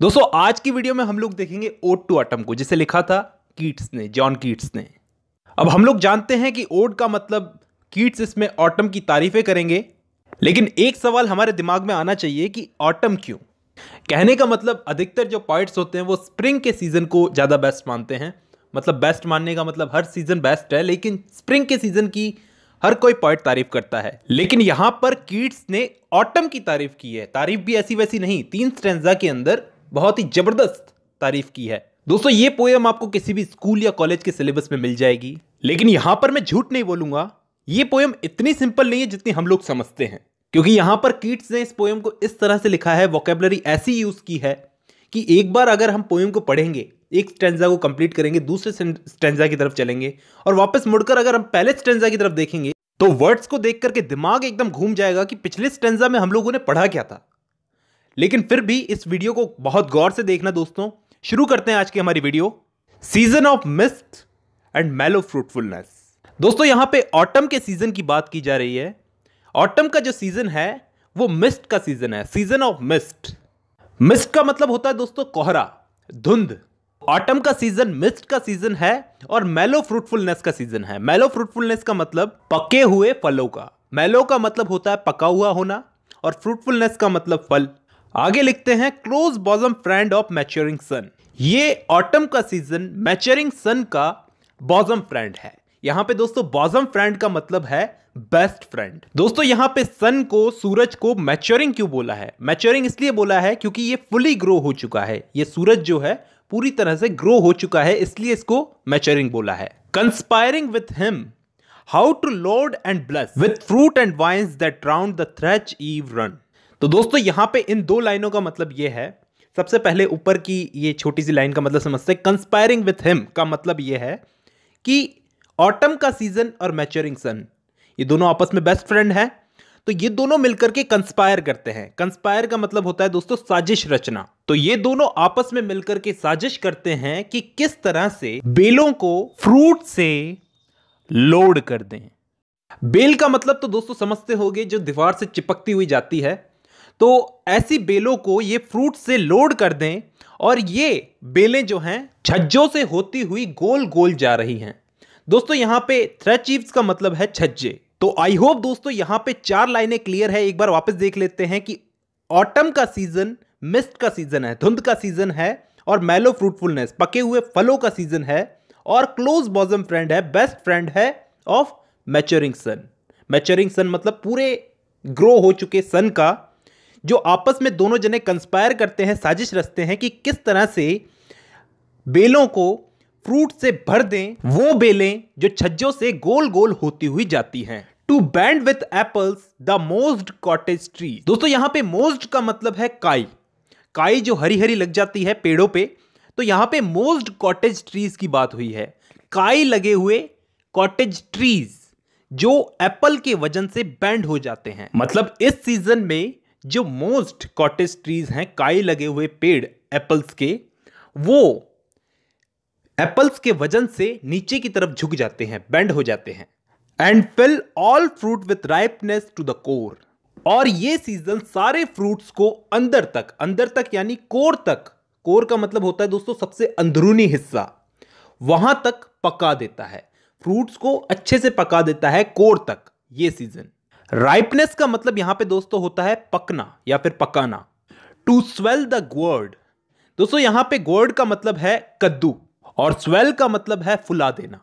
दोस्तों आज की वीडियो में हम लोग देखेंगे ओट टू आटम को जिसे लिखा था कीट्स ने जॉन कीट्स ने अब हम लोग जानते हैं कि ओड का मतलब कीट्स इसमें ऑटम की तारीफें करेंगे लेकिन एक सवाल हमारे दिमाग में आना चाहिए कि ऑटम क्यों कहने का मतलब अधिकतर जो पॉइंट्स होते हैं वो स्प्रिंग के सीज़न को ज़्यादा बेस्ट मानते हैं मतलब बेस्ट मानने का मतलब हर सीज़न बेस्ट है लेकिन स्प्रिंग के सीज़न की हर कोई पॉइंट तारीफ करता है लेकिन यहां पर कीट्स ने ऑटम की तारीफ की है तारीफ भी ऐसी वैसी नहीं तीन स्ट्रेंजा के अंदर बहुत ही ज़बरदस्त तारीफ की है दोस्तों ये पोएम आपको किसी भी स्कूल या कॉलेज के सिलेबस में मिल जाएगी लेकिन यहां पर मैं झूठ नहीं बोलूंगा ये पोएम इतनी सिंपल नहीं है जितनी हम लोग समझते हैं क्योंकि यहां पर कीट्स ने इस पोएम को इस तरह से लिखा है वोकेबलरी ऐसी यूज़ की है कि एक बार अगर हम पोएम को पढ़ेंगे एक स्टेंजा को कंप्लीट करेंगे दूसरे स्टेंजा की तरफ चलेंगे और वापस मुड़कर अगर हम पहले स्टेंजा की तरफ देखेंगे तो वर्ड्स को देख करके दिमाग एकदम घूम जाएगा कि पिछले स्टेंजा में हम लोगों ने पढ़ा क्या था लेकिन फिर भी इस वीडियो को बहुत गौर से देखना दोस्तों शुरू करते हैं आज की हमारी video season of mist and mellow fruitfulness दोस्तों यहां पे ऑटम के सीजन की बात की जा रही है ऑटम का जो सीजन है वो मिस्ट का सीजन है सीजन ऑफ मिस्ट मिस्ट का मतलब होता है दोस्तों कोहरा धुंध ऑटम का सीजन मिस्ट का सीजन है और मेलो फ्रूटफुलनेस का सीजन है मेलो फ्रूटफुलनेस का मतलब पके हुए फलों का मेलो का मतलब होता है पका हुआ होना और फ्रूटफुलनेस का मतलब फल आगे लिखते हैं close bosom friend of maturing sun ये ऑटम का सीजन मैच्योरिंग सन का बॉजम फ्रेंड है यहां पे दोस्तों बॉजम फ्रेंड का मतलब है बेस्ट फ्रेंड दोस्तों यहां पे सन को सूरज को मैच्योरिंग क्यों बोला है मैच्योरिंग इसलिए बोला है क्योंकि ये फुली ग्रो हो चुका है ये सूरज जो है पूरी तरह से ग्रो हो चुका है इसलिए इसको मैच्योरिंग बोला है conspiring with him how to load and bless with fruit and vines that round the thatch eaves run तो दोस्तों यहां पे इन दो लाइनों का मतलब ये है सबसे पहले ऊपर की ये छोटी सी लाइन का मतलब समझते हैं कंस्पायरिंग विथ हिम का मतलब ये है कि ऑटम का सीजन और मैचरिंग सन ये दोनों आपस में बेस्ट फ्रेंड है तो ये दोनों मिलकर के कंस्पायर करते हैं कंस्पायर का मतलब होता है दोस्तों साजिश रचना तो ये दोनों आपस में मिलकर के साजिश करते हैं कि किस तरह से बेलों को फ्रूट से लोड कर दें बेल का मतलब तो दोस्तों समझते होंगे जो दीवार से चिपकती हुई जाती है तो ऐसी बेलों को ये फ्रूट से लोड कर दें और ये बेलें जो हैं छज्जों से होती हुई गोल गोल जा रही हैं दोस्तों यहाँ पे थ्रेचीव्स का मतलब है छज्जे तो आई होप दोस्तों यहाँ पे चार लाइनें क्लियर है एक बार वापस देख लेते हैं कि ऑटम का सीजन मिस्ट का सीजन है धुंध का सीजन है और मेलो फ्रूटफुलनेस पके हुए फलों का सीजन है और क्लोज बॉजम फ्रेंड है बेस्ट फ्रेंड है of maturing sun maturing sun मतलब पूरे ग्रो हो चुके सन का जो आपस में दोनों जने कंस्पायर करते हैं साजिश रचते हैं कि किस तरह से बेलों को फ्रूट से भर दें वो बेलें जो छज्जों से गोल गोल होती हुई जाती हैं to bend with apples the mossed cottage tree दोस्तों यहाँ पे मोस्ट का मतलब है काई काई जो हरी हरी लग जाती है पेड़ों पे तो यहाँ पे मोस्ट कॉटेज ट्रीज की बात हुई है काई लगे हुए कॉटेज ट्रीज जो एप्पल के वजन से बैंड हो जाते हैं मतलब इस सीजन में जो मोस्ट कॉटेज ट्रीज हैं काई लगे हुए पेड़ एप्पल्स के वो एप्पल्स के वजन से नीचे की तरफ झुक जाते हैं बेंड हो जाते हैं and fill all fruit with ripeness to the core और ये सीजन सारे फ्रूट्स को अंदर तक अंदर तक यानी कोर तक कोर का मतलब होता है दोस्तों सबसे अंदरूनी हिस्सा वहां तक पका देता है फ्रूट्स को अच्छे से पका देता है कोर तक ये सीजन राइपनेस का मतलब यहां पे दोस्तों होता है पकना या फिर पकाना टू स्वेल द गोर्ड दोस्तों यहां पे गोर्ड का मतलब है कद्दू और स्वेल का मतलब है फुला देना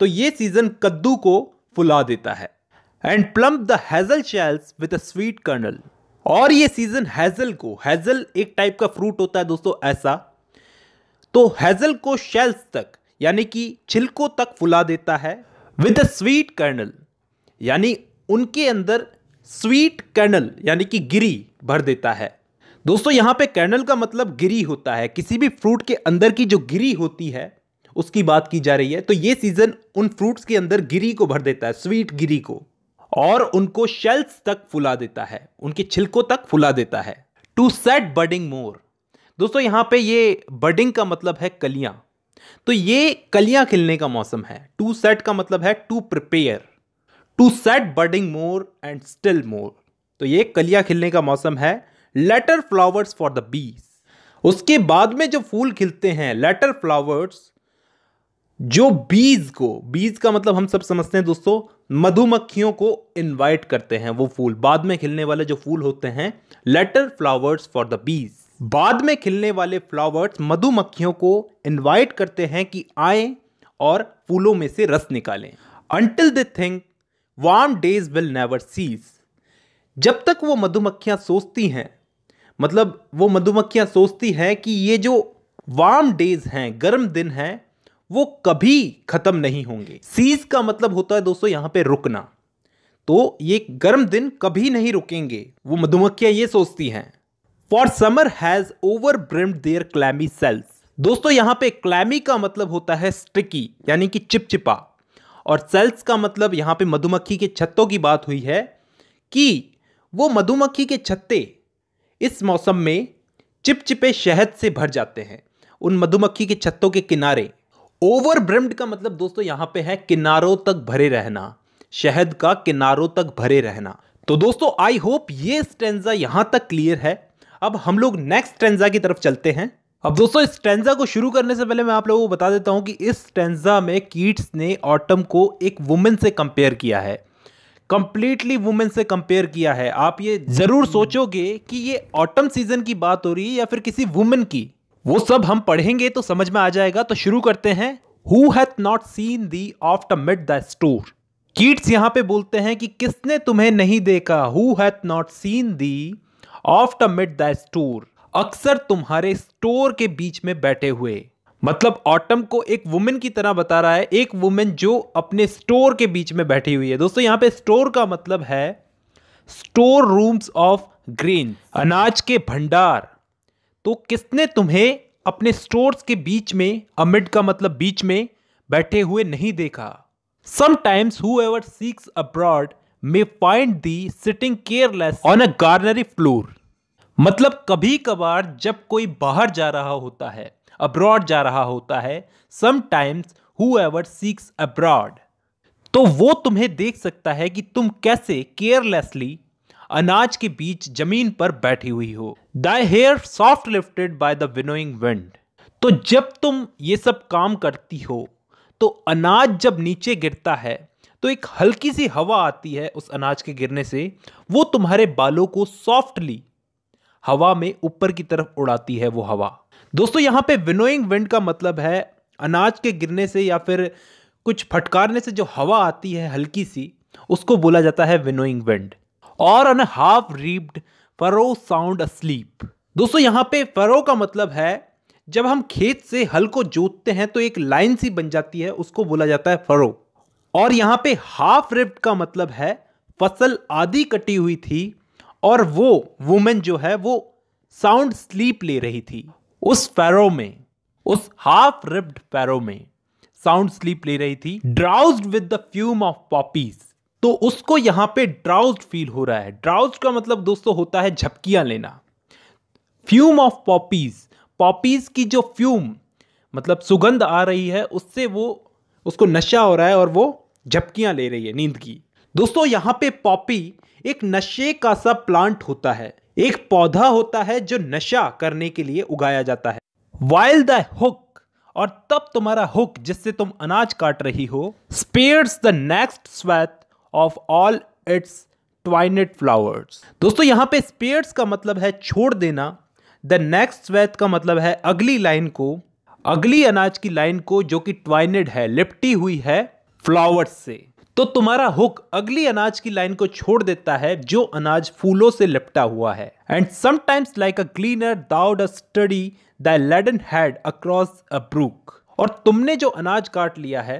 तो ये सीजन कद्दू को फुला देता है and plump the hazel shells with a sweet kernel और ये सीजन हैजल को हैजल एक टाइप का फ्रूट होता है दोस्तों ऐसा तो हैजल को शेल्स तक यानी कि छिलकों तक फुला देता है विद अ स्वीट कर्नल यानी उनके अंदर स्वीट कर्नल यानी कि गिरी भर देता है दोस्तों यहां पे कर्नल का मतलब गिरी होता है किसी भी फ्रूट के अंदर की जो गिरी होती है उसकी बात की जा रही है तो ये सीजन उन फ्रूट्स के अंदर गिरी को भर देता है स्वीट गिरी को और उनको शेल्स तक फुला देता है उनके छिलकों तक फुला देता है टू सेट बर्डिंग मोर दोस्तों यहां पे ये बर्डिंग का मतलब है कलियां तो ये कलियां खिलने का मौसम है टू सेट का मतलब है to prepare to set budding more and still more तो ये कलिया खिलने का मौसम है letter flowers for the bees उसके बाद में जो फूल खिलते हैं लेटर फ्लावर्स जो बीज को बीज का मतलब हम सब समझते हैं दोस्तों मधुमक्खियों को इनवाइट करते हैं वो फूल बाद में खिलने वाले जो फूल होते हैं letter flowers for the bees बाद में खिलने वाले फ्लावर्स मधुमक्खियों को इनवाइट करते हैं कि आए और फूलों में से रस निकालें until they think warm days will never cease जब तक वो मधुमक्खियाँ सोचती हैं मतलब वो मधुमक्खियाँ सोचती हैं कि ये जो वार्म डेज हैं गर्म दिन हैं वो कभी ख़त्म नहीं होंगे सीज का मतलब होता है दोस्तों यहाँ पे रुकना तो ये गर्म दिन कभी नहीं रुकेंगे वो मधुमक्खियाँ ये सोचती हैं for summer has over brimmed their clammy cells दोस्तों यहाँ पे क्लैमी का मतलब होता है स्टिकी यानी कि चिपचिपा और सेल्स का मतलब यहाँ पे मधुमक्खी के छत्तों की बात हुई है कि वो मधुमक्खी के छत्ते इस मौसम में चिपचिपे शहद से भर जाते हैं उन मधुमक्खी के छत्तों के किनारे ओवर ब्रम्ड का मतलब दोस्तों यहाँ पे है किनारों तक भरे रहना शहद का किनारों तक भरे रहना तो दोस्तों आई होप ये स्टेंजा यहाँ तक क्लियर है अब हम लोग नेक्स्ट स्टेंजा की तरफ चलते हैं अब दोस्तों इस टेंजा को शुरू करने से पहले मैं आप लोगों को बता देता हूं कि इस टेंजा में कीट्स ने ऑटम को एक वुमेन से कंपेयर किया है कंप्लीटली वुमेन से कंपेयर किया है आप ये ज़रूर सोचोगे कि ये ऑटम सीजन की बात हो रही है या फिर किसी वुमेन की वो सब हम पढ़ेंगे तो समझ में आ जाएगा तो शुरू करते हैं who hath not seen thee oft mid the store Keats यहां पे बोलते हैं कि किसने तुम्हें नहीं देखा who hath not seen thee oft mid the store अक्सर तुम्हारे स्टोर के बीच में बैठे हुए मतलब ऑटम को एक वुमेन की तरह बता रहा है एक वुमेन जो अपने स्टोर के बीच में बैठी हुई है दोस्तों यहां पे स्टोर का मतलब है स्टोर रूम्स ऑफ ग्रीन अनाज के भंडार तो किसने तुम्हें अपने स्टोर्स के बीच में अमिड का मतलब बीच में बैठे हुए नहीं देखा sometimes whoever seeks abroad may find thee sitting careless on a granary floor मतलब कभी कभार जब कोई बाहर जा रहा होता है अब्रॉड जा रहा होता है sometimes whoever seeks abroad तो वो तुम्हें देख सकता है कि तुम कैसे केयरलेसली अनाज के बीच जमीन पर बैठी हुई हो thy hair soft lifted by the winnowing wind तो जब तुम ये सब काम करती हो तो अनाज जब नीचे गिरता है तो एक हल्की सी हवा आती है उस अनाज के गिरने से वो तुम्हारे बालों को सॉफ्टली हवा में ऊपर की तरफ उड़ाती है वो हवा दोस्तों यहाँ पे विनोइंग विंड का मतलब है अनाज के गिरने से या फिर कुछ फटकारने से जो हवा आती है हल्की सी उसको बोला जाता है विनोइंग विंड और on half reaped furrow sound asleep दोस्तों यहाँ पे फरो का मतलब है जब हम खेत से हल को जोतते हैं तो एक लाइन सी बन जाती है उसको बोला जाता है फरो और यहाँ पे हाफ रिप्ड का मतलब है फसल आधी कटी हुई थी और वो वुमेन जो है वो साउंड स्लीप ले रही थी उस फैरो में उस हाफ रिप्ड फैरो में साउंड स्लीप ले रही थी drowsed with the fume of poppies तो उसको यहां पे ड्राउज फील हो रहा है ड्राउज का मतलब दोस्तों होता है झपकियां लेना फ्यूम ऑफ पॉपीज पॉपीज की जो फ्यूम मतलब सुगंध आ रही है उससे वो उसको नशा हो रहा है और वो झपकियां ले रही है नींद की दोस्तों यहाँ पे पॉपी एक नशे का सा प्लांट होता है एक पौधा होता है जो नशा करने के लिए उगाया जाता है वाइल द हुक और तब तुम्हारा हुक जिससे तुम अनाज काट रही हो spares the next swath of all its twined flowers दोस्तों यहाँ पे स्पेयर्स का मतलब है छोड़ देना द नेक्स्ट स्वेथ का मतलब है अगली लाइन को अगली अनाज की लाइन को जो कि ट्वाइनेड है लिपटी हुई है फ्लावर्स से तो तुम्हारा हुक अगली अनाज की लाइन को छोड़ देता है जो अनाज फूलों से लिपटा हुआ है and sometimes like a gleaner thou a steady the laden head across a brook और तुमने जो अनाज काट लिया है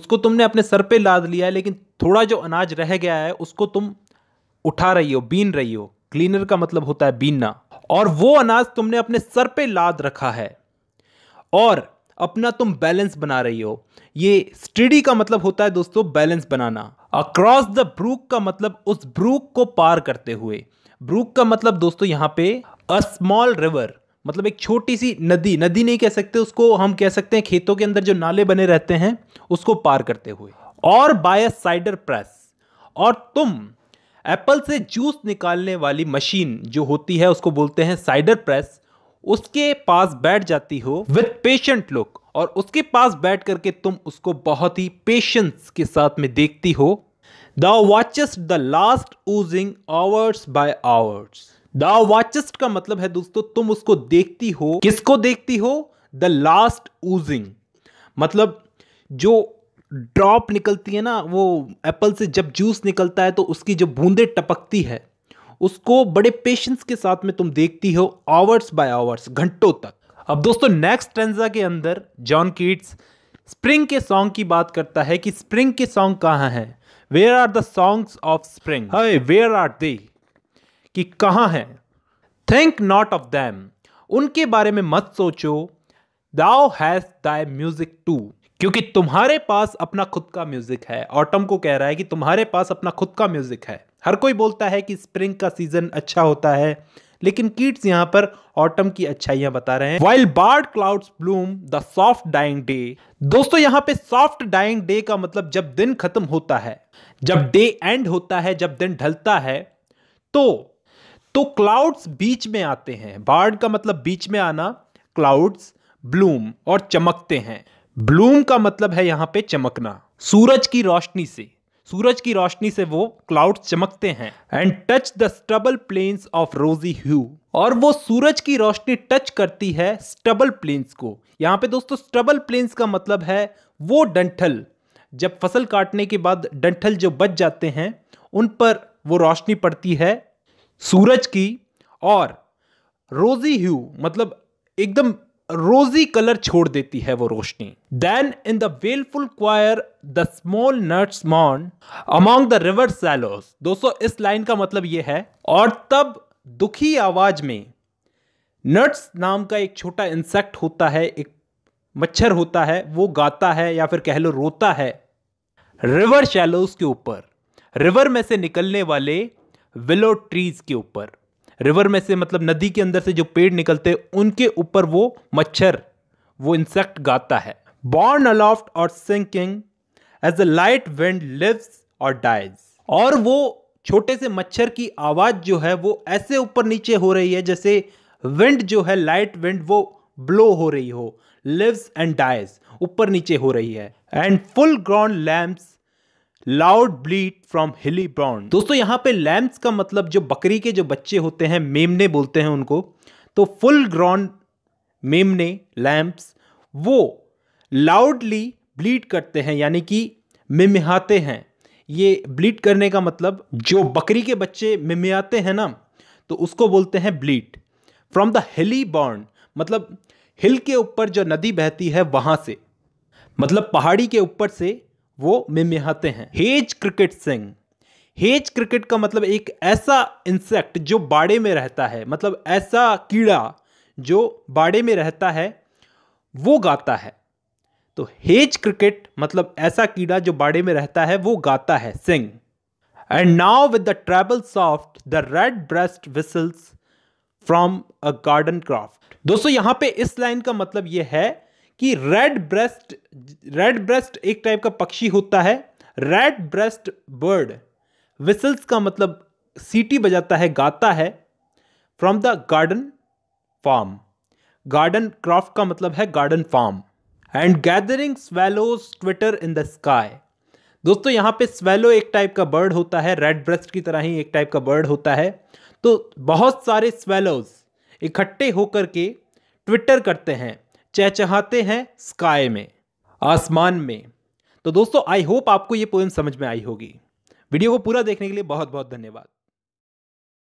उसको तुमने अपने सर पे लाद लिया है लेकिन थोड़ा जो अनाज रह गया है उसको तुम उठा रही हो बीन रही हो क्लीनर का मतलब होता है बीनना और वो अनाज तुमने अपने सर पे लाद रखा है और अपना तुम बैलेंस बना रही हो ये स्टडी का मतलब होता है दोस्तों बैलेंस बनाना अक्रॉस द ब्रूक का मतलब उस ब्रूक को पार करते हुए ब्रूक का मतलब दोस्तों यहाँ पे अ स्मॉल रिवर मतलब एक छोटी सी नदी नदी नहीं कह सकते उसको हम कह सकते हैं खेतों के अंदर जो नाले बने रहते हैं उसको पार करते हुए और बाय साइडर प्रेस और तुम एप्पल से जूस निकालने वाली मशीन जो होती है उसको बोलते हैं साइडर प्रेस उसके पास बैठ जाती हो विथ पेशेंट लुक और उसके पास बैठ करके तुम उसको बहुत ही पेशेंस के साथ में देखती हो the watchest the last oozing hours by hours the watchest का मतलब है दोस्तों तुम उसको देखती हो किसको देखती हो द लास्ट ऊजिंग मतलब जो ड्रॉप निकलती है ना वो एप्पल से जब जूस निकलता है तो उसकी जो बूंदे टपकती है उसको बड़े पेशेंस के साथ में तुम देखती हो आवर्स बाय आवर्स घंटों तक अब दोस्तों नेक्स्ट ट्रेंजा के अंदर जॉन कीट्स स्प्रिंग के सॉन्ग की बात करता है कि स्प्रिंग के सॉन्ग कहाँ हैं where are the songs of spring ay where are they कि कहाँ हैं थिंक नॉट ऑफ दैम उनके बारे में मत सोचो दाओ हैज दाई म्यूजिक टू क्योंकि तुम्हारे पास अपना खुद का म्यूजिक है ऑटम को कह रहा है कि तुम्हारे पास अपना खुद का म्यूजिक है हर कोई बोलता है कि स्प्रिंग का सीजन अच्छा होता है लेकिन कीट्स यहाँ पर ऑटम की अच्छाइयां बता रहे हैं while barred clouds bloom the soft dying day दोस्तों यहाँ पे सॉफ्ट डाइंग डे का मतलब जब दिन खत्म होता है जब डे एंड होता है जब दिन ढलता है तो तो क्लाउड्स बीच में आते हैं बार्ड का मतलब बीच में आना क्लाउड्स ब्लूम और चमकते हैं ब्लूम का मतलब है यहाँ पे चमकना सूरज की रोशनी से सूरज की रोशनी से वो क्लाउड चमकते हैं and touch the stubble plains of rosy hue और वो सूरज की रोशनी टच करती है स्टबल प्लेन्स को यहाँ पे दोस्तों स्टबल प्लेन्स का मतलब है वो डंठल जब फसल काटने के बाद डंठल जो बच जाते हैं उन पर वो रोशनी पड़ती है सूरज की और रोजी ह्यू मतलब एकदम रोजी कलर छोड़ देती है वो रोशनी then in the wailful choir the small gnats मॉन अमॉन्ग द रिवर सैलोस दोस्तों इस लाइन का मतलब ये है और तब दुखी आवाज में नट्स नाम का एक छोटा इंसेक्ट होता है एक मच्छर होता है वो गाता है या फिर कह लो रोता है रिवर शैलोज के ऊपर रिवर में से निकलने वाले विलो ट्रीज के ऊपर रिवर में से मतलब नदी के अंदर से जो पेड़ निकलते हैं उनके ऊपर वो मच्छर वो इंसेक्ट गाता है बॉर्न अलॉफ्ट और sinking as a light wind lives और डाइज और वो छोटे से मच्छर की आवाज़ जो है वो ऐसे ऊपर नीचे हो रही है जैसे विंड जो है लाइट विंड वो ब्लो हो रही हो लिव्स एंड डाइज ऊपर नीचे हो रही है and full grown lambs loud bleat from hilly बॉन्ड दोस्तों यहाँ पे लैम्प्स का मतलब जो बकरी के जो बच्चे होते हैं मेमने बोलते हैं उनको तो फुल ग्राउंड मेमने लैम्प्स वो लाउडली ब्लीड करते हैं यानी कि मिमिहाते हैं ये ब्लीड करने का मतलब जो बकरी के बच्चे मिमियाते हैं ना तो उसको बोलते हैं ब्लीड फ्रॉम द हिली बॉन्ड मतलब हिल के ऊपर जो नदी बहती है वहाँ से मतलब पहाड़ी के ऊपर से वो मिमिहाते हैं hedge cricket sing hedge cricket का मतलब एक ऐसा इंसेक्ट जो बाड़े में रहता है मतलब ऐसा कीड़ा जो बाड़े में रहता है वो गाता है तो हेज क्रिकेट मतलब ऐसा कीड़ा जो बाड़े में रहता है वो गाता है sing and now with the treble soft the redbreast whistles from a garden croft दोस्तों यहां पे इस लाइन का मतलब ये है कि रेड ब्रेस्ट रेड ब्रेस्ट एक टाइप का पक्षी होता है रेड ब्रेस्ट बर्ड विसल्स का मतलब सीटी बजाता है गाता है from the garden farm garden croft का मतलब है garden farm and gathering swallows twitter in the sky दोस्तों यहाँ पे स्वेलो एक टाइप का बर्ड होता है रेड ब्रेस्ट की तरह ही एक टाइप का बर्ड होता है तो बहुत सारे स्वेलोज इकट्ठे होकर के ट्विटर करते हैं चहचहाते हैं स्काई में आसमान में तो दोस्तों आई होप आपको ये पोएम समझ में आई होगी वीडियो को पूरा देखने के लिए बहुत बहुत धन्यवाद